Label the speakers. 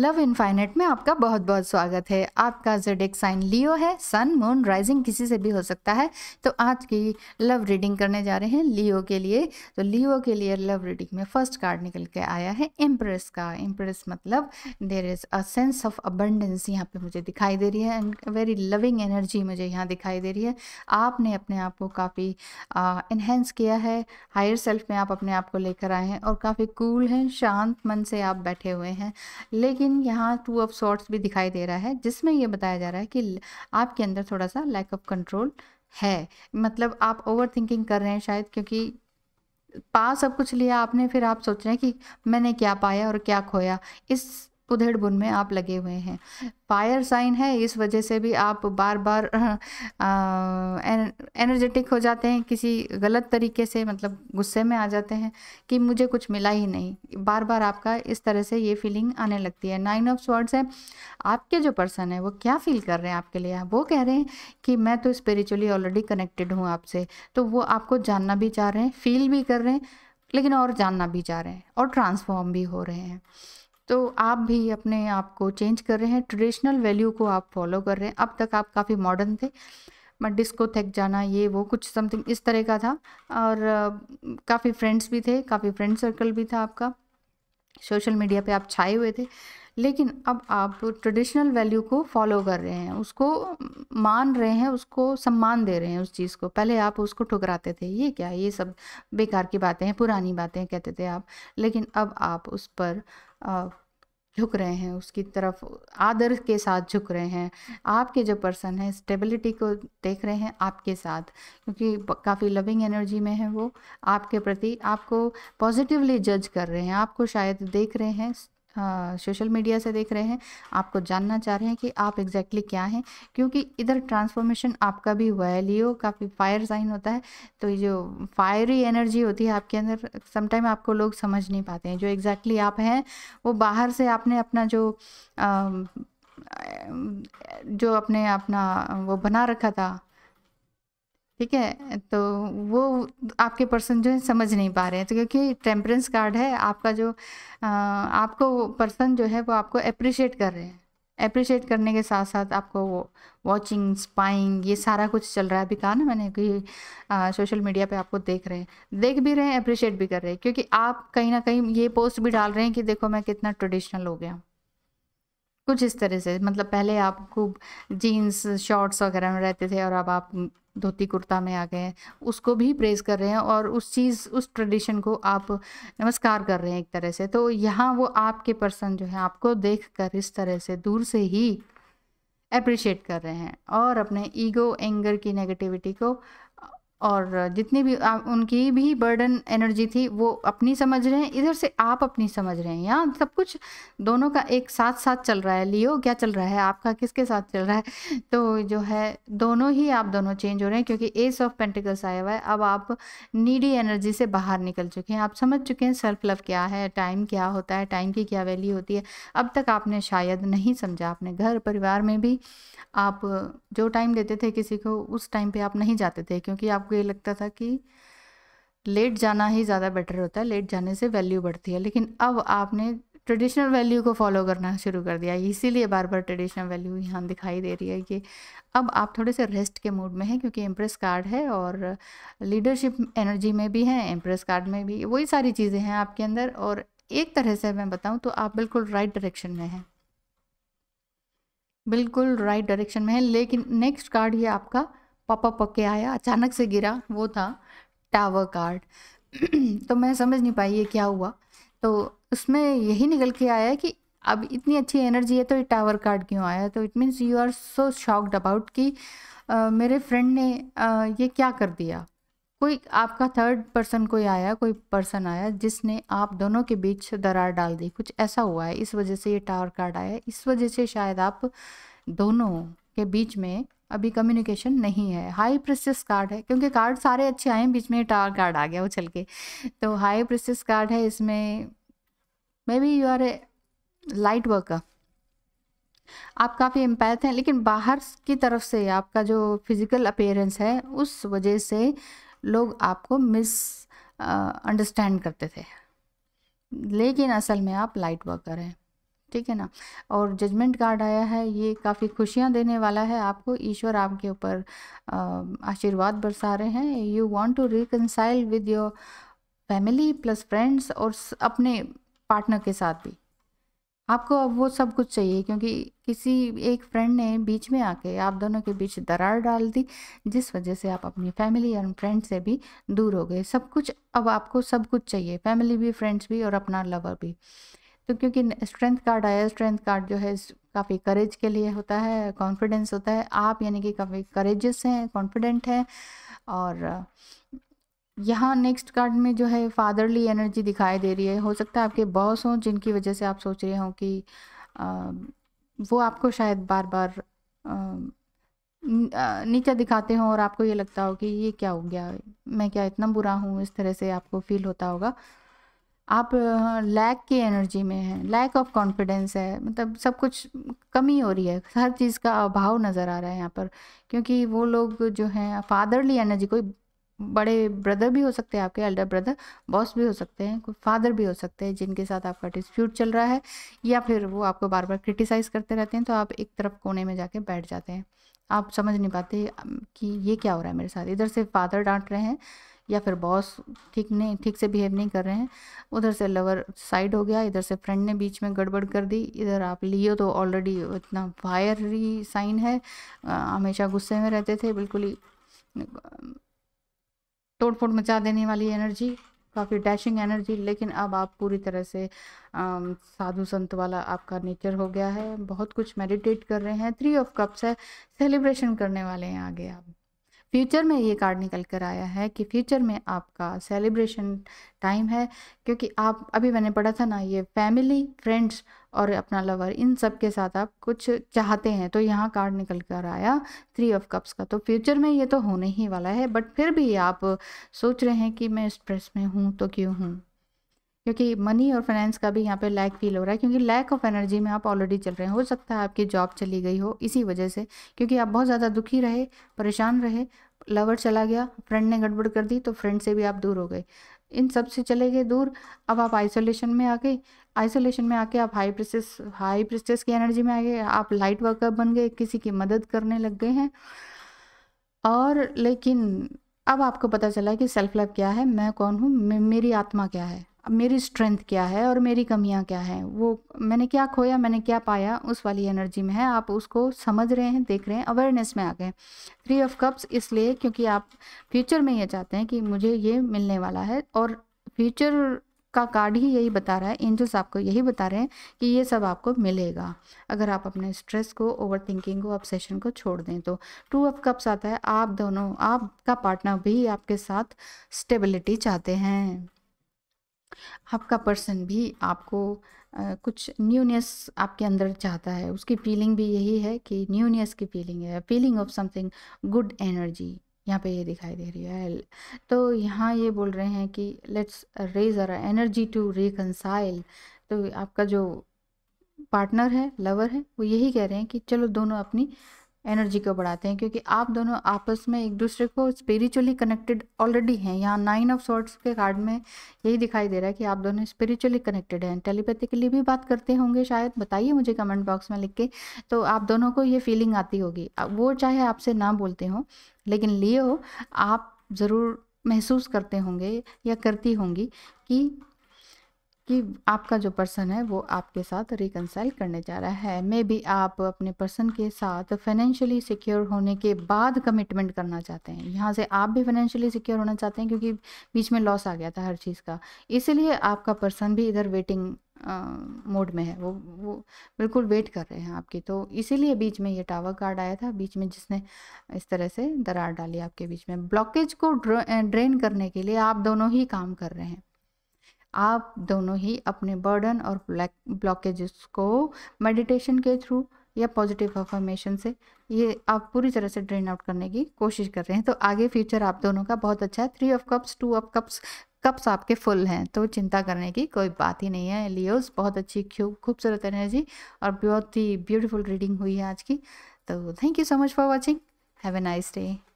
Speaker 1: love infinite में आपका बहुत बहुत स्वागत है आपका जेडेक साइन लियो है सन मून राइजिंग किसी से भी हो सकता है तो आज की लव रीडिंग करने जा रहे हैं लियो के लिए तो लियो के लिए लव रीडिंग में फर्स्ट कार्ड निकल के आया है एम्प्रेस का एम्प्रेस मतलब there is a sense of abundance यहाँ पे मुझे दिखाई दे रही है एंड वेरी लविंग एनर्जी मुझे यहाँ दिखाई दे रही है आपने अपने आप को काफ़ी इन्हेंस किया है हायर सेल्फ में आप अपने आप को लेकर आए हैं और काफ़ी कूल हैं शांत मन से आप बैठे हुए हैं लेकिन लेकिन यहाँ टू ऑफ सॉर्ट्स भी दिखाई दे रहा है जिसमें यह बताया जा रहा है कि आपके अंदर थोड़ा सा लैक ऑफ कंट्रोल है मतलब आप ओवर थिंकिंग कर रहे हैं शायद क्योंकि पा सब कुछ लिया आपने फिर आप सोच रहे हैं कि मैंने क्या पाया और क्या खोया इस उधेड़ बुन में आप लगे हुए हैं फायर साइन है इस वजह से भी आप बार बार एनर्जेटिक हो जाते हैं किसी गलत तरीके से मतलब गुस्से में आ जाते हैं कि मुझे कुछ मिला ही नहीं बार बार आपका इस तरह से ये फीलिंग आने लगती है नाइन ऑफ स्वर्ड्स है आपके जो पर्सन है वो क्या फील कर रहे हैं आपके लिए वो कह रहे हैं कि मैं तो स्पिरिचुअली ऑलरेडी कनेक्टेड हूँ आपसे तो वो आपको जानना भी चाह रहे हैं फील भी कर रहे हैं लेकिन और जानना भी चाह रहे हैं और ट्रांसफॉर्म भी हो रहे हैं तो आप भी अपने आप को चेंज कर रहे हैं ट्रेडिशनल वैल्यू को आप फॉलो कर रहे हैं अब तक आप काफ़ी मॉडर्न थे बट डिस्को थक जाना ये वो कुछ समथिंग इस तरह का था और काफ़ी फ्रेंड्स भी थे काफ़ी फ्रेंड सर्कल भी था आपका सोशल मीडिया पे आप छाए हुए थे लेकिन अब आप ट्रेडिशनल वैल्यू को फॉलो कर रहे हैं उसको मान रहे हैं उसको सम्मान दे रहे हैं उस चीज़ को पहले आप उसको ठुकराते थे ये क्या ये सब बेकार की बातें हैं पुरानी बातें कहते थे आप लेकिन अब आप उस पर झुक रहे हैं उसकी तरफ आदर के साथ झुक रहे हैं आपके जो पर्सन है स्टेबिलिटी को देख रहे हैं आपके साथ क्योंकि काफ़ी लविंग एनर्जी में है वो आपके प्रति आपको पॉजिटिवली जज कर रहे हैं आपको शायद देख रहे हैं हाँ, सोशल मीडिया से देख रहे हैं आपको जानना चाह रहे हैं कि आप एग्जैक्टली exactly क्या हैं क्योंकि इधर ट्रांसफॉर्मेशन आपका भी हुआ है लियो काफ़ी फायर साइन होता है तो ये जो फायरी एनर्जी होती है आपके अंदर समटाइम आपको लोग समझ नहीं पाते हैं जो एग्जैक्टली exactly आप हैं वो बाहर से आपने अपना जो आ, जो अपने अपना वो बना रखा था ठीक है तो वो आपके पर्सन जो है समझ नहीं पा रहे हैं तो क्योंकि टेम्परेंस कार्ड है आपका जो आ, आपको पर्सन जो है वो आपको अप्रिशिएट कर रहे हैं अप्रिशिएट करने के साथ साथ आपको वो वॉचिंग स्पाइंग ये सारा कुछ चल रहा है अभी कहा ना मैंने कि सोशल मीडिया पे आपको देख रहे हैं देख भी रहे हैं अप्रिशिएट भी कर रहे हैं क्योंकि आप कहीं ना कहीं ये पोस्ट भी डाल रहे हैं कि देखो मैं कितना ट्रेडिशनल हो गया कुछ इस तरह से मतलब पहले आप खूब जीन्स शॉर्ट्स वगैरह में रहते थे और अब आप धोती कुर्ता में आ गए हैं उसको भी प्रेज कर रहे हैं और उस चीज़ उस ट्रेडिशन को आप नमस्कार कर रहे हैं एक तरह से तो यहाँ वो आपके पर्सन जो है आपको देख कर इस तरह से दूर से ही अप्रिशिएट कर रहे हैं और अपने ईगो एंगर की नेगेटिविटी को और जितनी भी आ, उनकी भी बर्डन एनर्जी थी वो अपनी समझ रहे हैं इधर से आप अपनी समझ रहे हैं यहाँ सब कुछ दोनों का एक साथ साथ चल रहा है लियो क्या चल रहा है आपका किसके साथ चल रहा है तो जो है दोनों ही आप दोनों चेंज हो रहे हैं क्योंकि एस ऑफ पेंटिकल्स आया हुआ है अब आप नीडी एनर्जी से बाहर निकल चुके हैं आप समझ चुके हैं सेल्फ लव क्या है टाइम क्या होता है टाइम की क्या वैल्यू होती है अब तक आपने शायद नहीं समझा आपने घर परिवार में भी आप जो टाइम देते थे किसी को उस टाइम पे आप नहीं जाते थे क्योंकि आपको ये लगता था कि लेट जाना ही ज़्यादा बेटर होता है लेट जाने से वैल्यू बढ़ती है लेकिन अब आपने ट्रेडिशनल वैल्यू को फॉलो करना शुरू कर दिया इसीलिए बार बार ट्रेडिशनल वैल्यू यहाँ दिखाई दे रही है कि अब आप थोड़े से रेस्ट के मूड में हैं क्योंकि एम्प्रेस कार्ड है और लीडरशिप एनर्जी में भी हैं एम्प्रेस कार्ड में भी वही सारी चीज़ें हैं आपके अंदर और एक तरह से मैं बताऊँ तो आप बिल्कुल राइट डायरेक्शन में हैं बिल्कुल राइट डायरेक्शन में है लेकिन नेक्स्ट कार्ड ये आपका पापा पके आया अचानक से गिरा वो था टावर कार्ड तो मैं समझ नहीं पाई ये क्या हुआ तो उसमें यही निकल के आया कि अब इतनी अच्छी एनर्जी है तो ये टावर कार्ड क्यों आया तो it means you are so shocked about कि आ, मेरे फ्रेंड ने आ, ये क्या कर दिया कोई आपका थर्ड पर्सन कोई आया कोई पर्सन आया जिसने आप दोनों के बीच दरार डाल दी कुछ ऐसा हुआ है इस वजह से ये टावर कार्ड आया इस वजह से शायद आप दोनों के बीच में अभी कम्युनिकेशन नहीं है हाई प्रिसिस कार्ड है क्योंकि कार्ड सारे अच्छे आए हैं बीच में टावर कार्ड आ गया वो चल के तो हाई प्रेसिस कार्ड है इसमें maybe you are a light worker आप काफ़ी एम्पायर हैं लेकिन बाहर की तरफ से आपका जो फिज़िकल अपेयरेंस है उस वजह से लोग आपको मिस अंडरस्टैंड करते थे लेकिन असल में आप लाइट वर्कर हैं ठीक है ना और जजमेंट कार्ड आया है ये काफ़ी खुशियाँ देने वाला है आपको ईश्वर आपके ऊपर आशीर्वाद बरसा रहे हैं you want to reconcile with your family plus friends और अपने पार्टनर के साथ भी आपको अब वो सब कुछ चाहिए क्योंकि किसी एक फ्रेंड ने बीच में आके आप दोनों के बीच दरार डाल दी जिस वजह से आप अपनी फैमिली और फ्रेंड से भी दूर हो गए सब कुछ अब आपको सब कुछ चाहिए फैमिली भी फ्रेंड्स भी और अपना लवर भी तो क्योंकि स्ट्रेंथ कार्ड आया स्ट्रेंथ कार्ड जो है काफ़ी करेज के लिए होता है कॉन्फिडेंस होता है आप यानी कि काफ़ी करेजस हैं कॉन्फिडेंट हैं और यहाँ नेक्स्ट कार्ड में जो है फादरली एनर्जी दिखाई दे रही है हो सकता है आपके बॉस हों जिनकी वजह से आप सोच रहे हों कि आ, वो आपको शायद बार बार नीचा दिखाते हों और आपको ये लगता हो कि ये क्या हो गया मैं क्या इतना बुरा हूँ इस तरह से आपको फील होता होगा आप लैक की एनर्जी में हैं लैक ऑफ कॉन्फिडेंस है मतलब सब कुछ कमी हो रही है हर चीज़ का अभाव नज़र आ रहा है यहाँ पर क्योंकि वो लोग जो हैं फादरली एनर्जी कोई बड़े ब्रदर भी हो सकते हैं आपके एल्डर ब्रदर बॉस भी हो सकते हैं कोई फादर भी हो सकते हैं जिनके साथ आपका डिस्प्यूट चल रहा है या फिर वो आपको बार बार क्रिटिसाइज़ करते रहते हैं तो आप एक तरफ कोने में जाके बैठ जाते हैं आप समझ नहीं पाते कि ये क्या हो रहा है मेरे साथ इधर से फादर डांट रहे हैं या फिर बॉस ठीक नहीं ठीक से बिहेव नहीं कर रहे हैं उधर से लवर साइड हो गया इधर से फ्रेंड ने बीच में गड़बड़ कर दी इधर आप लियो तो ऑलरेडी इतना वायरी साइन है हमेशा गुस्से में रहते थे बिल्कुल ही तोड़ फोड़ मचा देने वाली एनर्जी काफ़ी डैशिंग एनर्जी लेकिन अब आप पूरी तरह से आ, साधु संत वाला आपका नेचर हो गया है बहुत कुछ मेडिटेट कर रहे हैं थ्री ऑफ कप्स है सेलिब्रेशन करने वाले हैं आगे आप फ्यूचर में ये कार्ड निकल कर आया है कि फ्यूचर में आपका सेलिब्रेशन टाइम है क्योंकि आप अभी मैंने पढ़ा था ना ये फैमिली फ्रेंड्स और अपना लवर इन सब के साथ आप कुछ चाहते हैं तो यहाँ कार्ड निकल कर आया थ्री ऑफ कप्स का तो फ्यूचर में ये तो होने ही वाला है बट फिर भी आप सोच रहे हैं कि मैं स्ट्रेस में हूँ तो क्यों हूँ क्योंकि मनी और फाइनेंस का भी यहाँ पे लैक फील हो रहा है क्योंकि लैक ऑफ एनर्जी में आप ऑलरेडी चल रहे हैं हो सकता है आपकी जॉब चली गई हो इसी वजह से क्योंकि आप बहुत ज़्यादा दुखी रहे परेशान रहे लवर चला गया फ्रेंड ने गड़बड़ कर दी तो फ्रेंड से भी आप दूर हो गए इन सब से चले गए दूर अब आप आइसोलेशन में आ गए आइसोलेशन में आके आप हाई प्रिस्टेस हाई प्रिस्टेस की एनर्जी में आ गए आप लाइट वर्कर बन गए किसी की मदद करने लग गए हैं और लेकिन अब आपको पता चला कि सेल्फ लव क्या है मैं कौन हूँ मेरी आत्मा क्या है मेरी स्ट्रेंथ क्या है और मेरी कमियां क्या है वो मैंने क्या खोया मैंने क्या पाया उस वाली एनर्जी में है आप उसको समझ रहे हैं देख रहे हैं अवेयरनेस में आ गए थ्री ऑफ कप्स इसलिए क्योंकि आप फ्यूचर में ये चाहते हैं कि मुझे ये मिलने वाला है और फ्यूचर का कार्ड ही यही बता रहा है एंजल्स आपको यही बता रहे हैं कि ये सब आपको मिलेगा अगर आप अपने स्ट्रेस को ओवर थिंकिंग को ऑब्सेशन को छोड़ दें तो टू ऑफ कप्स आता है आप दोनों आपका पार्टनर भी आपके साथ स्टेबिलिटी चाहते हैं आपका पर्सन भी आपको कुछ न्यूनेस आपके अंदर चाहता है उसकी फीलिंग भी यही है कि न्यूनेस की फीलिंग है feeling of something good energy यहाँ पे ये यह दिखाई दे रही है तो यहाँ ये बोल रहे हैं कि let's raise our energy to reconcile तो आपका जो पार्टनर है लवर है वो यही कह रहे हैं कि चलो दोनों अपनी एनर्जी को बढ़ाते हैं क्योंकि आप दोनों आपस में एक दूसरे को स्पिरिचुअली कनेक्टेड ऑलरेडी हैं यहाँ नाइन ऑफ सॉर्ट्स के कार्ड में यही दिखाई दे रहा है कि आप दोनों स्पिरिचुअली कनेक्टेड हैं टेलीपैथी के लिए भी बात करते होंगे शायद बताइए मुझे कमेंट बॉक्स में लिख के तो आप दोनों को ये फीलिंग आती होगी वो चाहे आपसे ना बोलते हों लेकिन लियो आप ज़रूर महसूस करते होंगे या करती होंगी कि कि आपका जो पर्सन है वो आपके साथ रिकनसाइल करने जा रहा है मे बी आप अपने पर्सन के साथ फाइनेंशियली सिक्योर होने के बाद कमिटमेंट करना चाहते हैं यहाँ से आप भी फाइनेंशियली सिक्योर होना चाहते हैं क्योंकि बीच में लॉस आ गया था हर चीज़ का इसीलिए आपका पर्सन भी इधर वेटिंग मोड में है वो वो बिल्कुल वेट कर रहे हैं आपकी तो इसीलिए बीच में ये टावर कार्ड आया था बीच में जिसने इस तरह से दरार डाली आपके बीच में ब्लॉकेज को ड्रेन करने के लिए आप दोनों ही काम कर रहे हैं आप दोनों ही अपने बर्डन और ब्लैक ब्लॉकेजेस को मेडिटेशन के थ्रू या पॉजिटिव अफॉर्मेशन से ये आप पूरी तरह से ड्रेन आउट करने की कोशिश कर रहे हैं तो आगे फ्यूचर आप दोनों का बहुत अच्छा है three of cups two of cups cups आपके फुल हैं तो चिंता करने की कोई बात ही नहीं है लियोस बहुत अच्छी खूबसूरत एनर्जी और बहुत ही ब्यूटीफुल रीडिंग हुई है आज की तो thank you so much for watching have a nice day